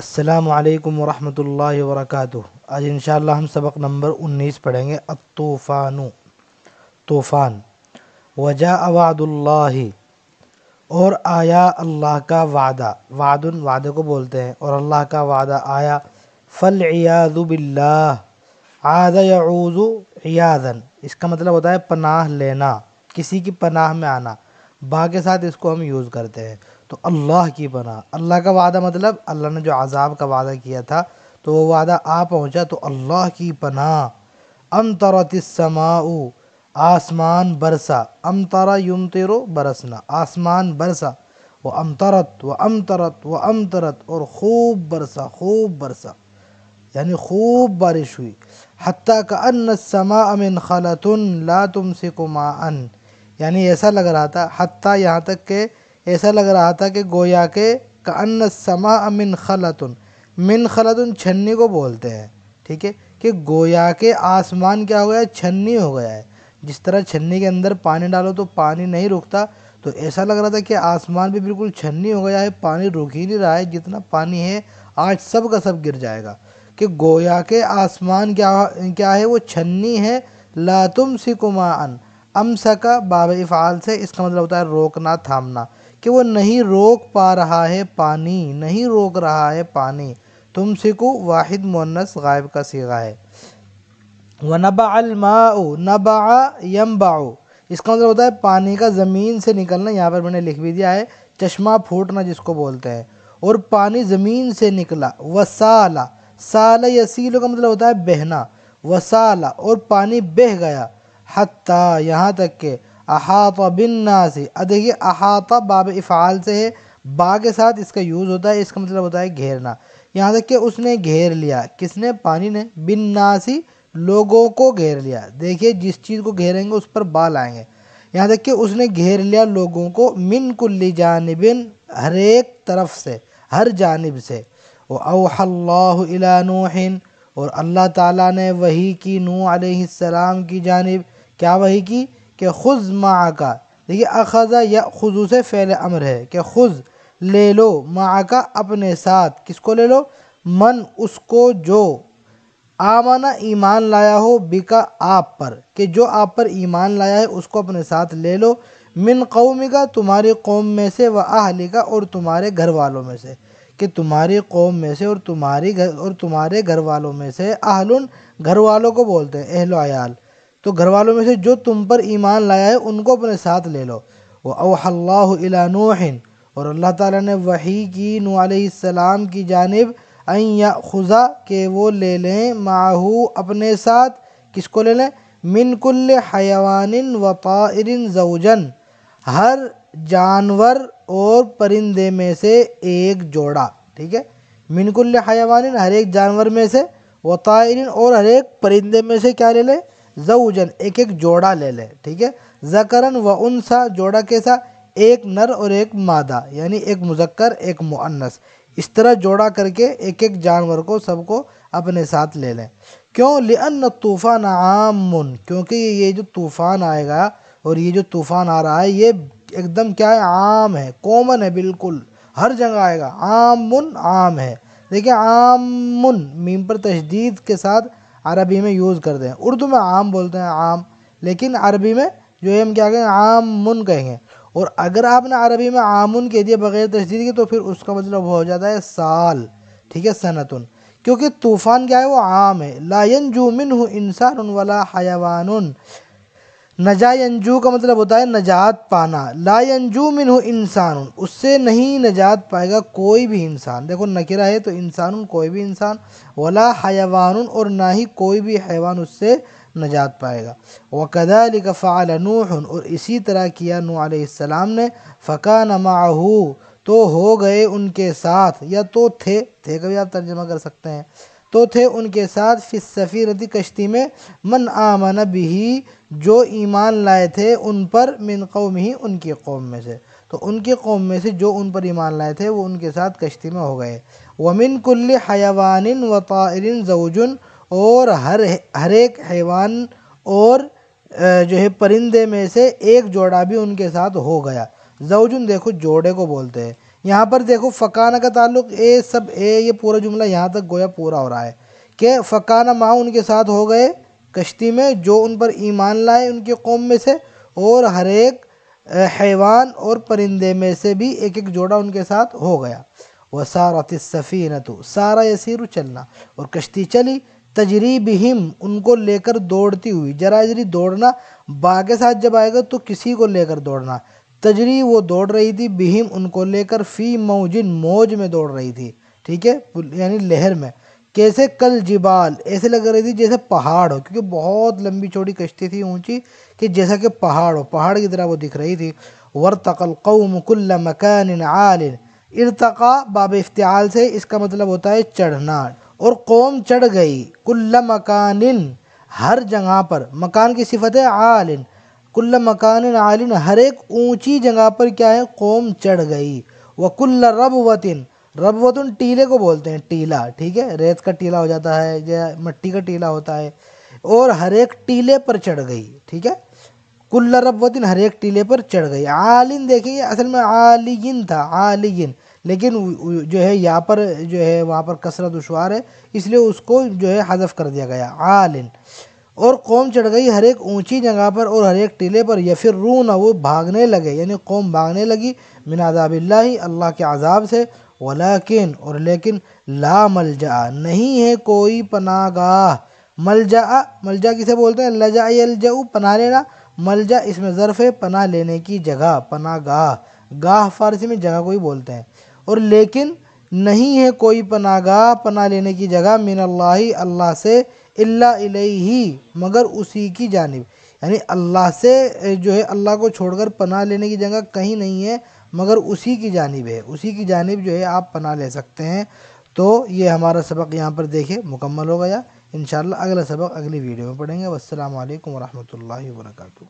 السلام علیکم ورحمۃ اللہ وبرکاتہ آج انشاءاللہ ہم سبق نمبر انیس پڑھیں گے الطوفان طوفان وجا وعد اللہ اور آیا اللہ کا وعدہ وعد وعدے کو بولتے ہیں اور اللہ کا وعدہ آیا فل یعوذ بلّہ اس کا مطلب ہوتا ہے پناہ لینا کسی کی پناہ میں آنا با کے ساتھ اس کو ہم یوز کرتے ہیں تو اللہ کی پناہ اللہ کا وعدہ مطلب اللہ نے جو عذاب کا وعدہ کیا تھا تو وہ وعدہ آ پہنچا تو اللہ کی پناہ امترت السماء آسمان برسا امترا یمترو برسنا آسمان برسا وہ امترت و امترت و امترت اور خوب برسا خوب برسا یعنی خوب بارش ہوئی حتیٰ کا ان سما امن خلط لا تم سے ان یعنی ایسا لگ رہا تھا حتیٰ یہاں تک کہ ایسا لگ رہا تھا کہ گویا کے کان سما من خلطن من خلطن چھنی کو بولتے ہیں ٹھیک ہے کہ گویا کے آسمان کیا ہو گیا ہے چھنی ہو گیا ہے جس طرح چھنی کے اندر پانی ڈالو تو پانی نہیں رکتا تو ایسا لگ رہا تھا کہ آسمان بھی بالکل چھنی ہو گیا ہے پانی رک ہی نہیں رہا ہے جتنا پانی ہے آج سب کا سب گر جائے گا کہ گویا کے آسمان کیا کیا ہے وہ چھنی ہے لا تم سکما ان امسکا باب افعال سے اس کا مطلب ہوتا ہے روکنا تھامنا کہ وہ نہیں روک پا رہا ہے پانی نہیں روک رہا ہے پانی تم سکو واحد مونس غائب کا سیغہ ہے ونبع الماء الما نبا یم اس کا مطلب ہوتا ہے پانی کا زمین سے نکلنا یہاں پر میں نے لکھ بھی دیا ہے چشمہ پھوٹنا جس کو بولتے ہیں اور پانی زمین سے نکلا وسالہ سالہ یسیلو کا مطلب ہوتا ہے بہنا وسالہ اور پانی بہہ گیا حتیٰ یہاں تک کہ احاط احاطہ اب دیکھیے احاطہ باب افعال سے ہے با کے ساتھ اس کا یوز ہوتا ہے اس کا مطلب ہوتا ہے گھیرنا یہاں تک کہ اس نے گھیر لیا کس نے پانی نے ناسی لوگوں کو گھیر لیا دیکھیے جس چیز کو گھیریں گے اس پر بال آئیں گے یہاں تک کہ اس نے گھیر لیا لوگوں کو من کلی جانبن ہر ایک طرف سے ہر جانب سے اوح اللہ علّ اور اللہ تعالیٰ نے وہی کی نوح علیہ السلام کی جانب کیا وہی کی کہ خز ماں آکا دیکھیے اخذا یا سے فعل امر ہے کہ خز لے لو ماں آکا اپنے ساتھ کس کو لے لو من اس کو جو آمانہ ایمان لایا ہو بکا آپ پر کہ جو آپ پر ایمان لایا ہے اس کو اپنے ساتھ لے لو من قوم کا تمہاری قوم میں سے و اہلی کا اور تمہارے گھر والوں میں سے کہ تمہاری قوم میں سے اور تمہاری گھر اور تمہارے گھر والوں میں سے اہل گھر والوں کو بولتے ہیں اہل و عیال تو گھر والوں میں سے جو تم پر ایمان لایا ہے ان کو اپنے ساتھ لے لو وہ اوََ علین اور اللہ تعالیٰ نے وہی کی نو علیہ السلام کی جانب یا خزا کہ وہ لے لیں ماہو اپنے ساتھ کس کو لے لیں کل حیوان و طائر زوجن ہر جانور اور پرندے میں سے ایک جوڑا ٹھیک ہے کل حیوان ہر ایک جانور میں سے طائر اور ہر ایک پرندے میں سے کیا لے لیں زوجن ایک ایک جوڑا لے لے ٹھیک ہے زکرن و انسا جوڑا کیسا ایک نر اور ایک مادہ یعنی ایک مذکر ایک معنس اس طرح جوڑا کر کے ایک ایک جانور کو سب کو اپنے ساتھ لے لیں کیوں لن طوفان عام من کیونکہ یہ جو طوفان آئے گا اور یہ جو طوفان آ رہا ہے یہ ایک دم کیا ہے عام ہے کومن ہے بالکل ہر جگہ آئے گا عام من عام ہے دیکھیں عام من میم پر تشدید کے ساتھ عربی میں یوز کرتے ہیں اردو میں عام بولتے ہیں عام لیکن عربی میں جو ہے ہم کیا کہیں من کہیں گے اور اگر آپ نے عربی میں آمن کہہ دیا بغیر تشدید کی تو پھر اس کا مطلب ہو جاتا ہے سال ٹھیک ہے صنعتن کیونکہ طوفان کیا ہے وہ عام ہے لا ینجو منہ انسان ولا حیوان نجا ینجو کا مطلب ہوتا ہے نجات پانا لا ینجو منہ انسان اس سے نہیں نجات پائے گا کوئی بھی انسان دیکھو نکرہ ہے تو انسان کوئی بھی انسان ولا حیوان اور نہ ہی کوئی بھی حیوان اس سے نجات پائے گا وَكَذَلِكَ فَعَلَ نُوحٌ اور اسی طرح کیا علیہ السلام نے فَقَانَ مَعَهُ تو ہو گئے ان کے ساتھ یا تو تھے تھے کبھی آپ ترجمہ کر سکتے ہیں تو تھے ان کے ساتھ ففیرتی کشتی میں من آمن بھی جو ایمان لائے تھے ان پر من قوم ہی ان کی قوم میں سے تو ان کی قوم میں سے جو ان پر ایمان لائے تھے وہ ان کے ساتھ کشتی میں ہو گئے ومن کل حیوان طائرن زوجن اور ہر ہر ایک حیوان اور جو ہے پرندے میں سے ایک جوڑا بھی ان کے ساتھ ہو گیا زوجن دیکھو جوڑے کو بولتے ہیں یہاں پر دیکھو فقانہ کا تعلق اے سب اے یہ پورا جملہ یہاں تک گویا پورا ہو رہا ہے کہ فقانہ ماں ان کے ساتھ ہو گئے کشتی میں جو ان پر ایمان لائے ان کے قوم میں سے اور ہر ایک حیوان اور پرندے میں سے بھی ایک ایک جوڑا ان کے ساتھ ہو گیا وَسَارَتِ السَّفِينَةُ سارا یسیرو چلنا اور کشتی چلی تجریبہم ان کو لے کر دوڑتی ہوئی ذرا جری دوڑنا با کے ساتھ جب آئے گا تو کسی کو لے کر دوڑنا تجری وہ دوڑ رہی تھی بہم ان کو لے کر فی موجن موج میں دوڑ رہی تھی ٹھیک ہے یعنی لہر میں کیسے کل جبال ایسے لگ رہی تھی جیسے پہاڑ ہو کیونکہ بہت لمبی چھوٹی کشتی تھی اونچی کہ جیسا کہ پہاڑ ہو پہاڑ کی طرح وہ دکھ رہی تھی ورتق القوم کل مکان عال ارتقا باب افتعال سے اس کا مطلب ہوتا ہے چڑھنا اور قوم چڑھ گئی کل مکان ہر جگہ پر مکان کی صفت ہے عالن کل مکان عالن ہر ایک اونچی جگہ پر کیا ہے قوم چڑھ گئی وہ کل رب وطن رب وطن ٹیلے کو بولتے ہیں ٹیلا ٹھیک ہے ریت کا ٹیلا ہو جاتا ہے یا مٹی کا ٹیلا ہوتا ہے اور ہر ایک ٹیلے پر چڑھ گئی ٹھیک ہے کل رب وطن ہر ایک ٹیلے پر چڑھ گئی عالین دیکھیں یہ اصل میں عالین تھا عالین لیکن جو ہے یہاں پر جو ہے وہاں پر کثرت دشوار ہے اس لیے اس کو جو ہے حذف کر دیا گیا عالن اور قوم چڑھ گئی ہر ایک اونچی جگہ پر اور ہر ایک ٹیلے پر یا پھر وہ بھاگنے لگے یعنی قوم بھاگنے لگی من عذاب اللہ اللہ کے عذاب سے ولیکن اور لیکن لا مل جا نہیں ہے کوئی پناہ گاہ مل جا مل جا کسے بولتے ہیں لجا الجا پناہ لینا مل جا اس میں ظرف ہے پناہ لینے کی جگہ پناہ گاہ گاہ فارسی میں جگہ کوئی بولتے ہیں اور لیکن نہیں ہے کوئی پناہ گاہ پناہ لینے کی جگہ من اللہ اللہ سے اللہ علیہ مگر اسی کی جانب یعنی اللہ سے جو ہے اللہ کو چھوڑ کر پناہ لینے کی جگہ کہیں نہیں ہے مگر اسی کی جانب ہے اسی کی جانب جو ہے آپ پناہ لے سکتے ہیں تو یہ ہمارا سبق یہاں پر دیکھیں مکمل ہو گیا انشاءاللہ اگلا سبق اگلی ویڈیو میں پڑھیں گے والسلام علیکم ورحمۃ اللہ وبرکاتہ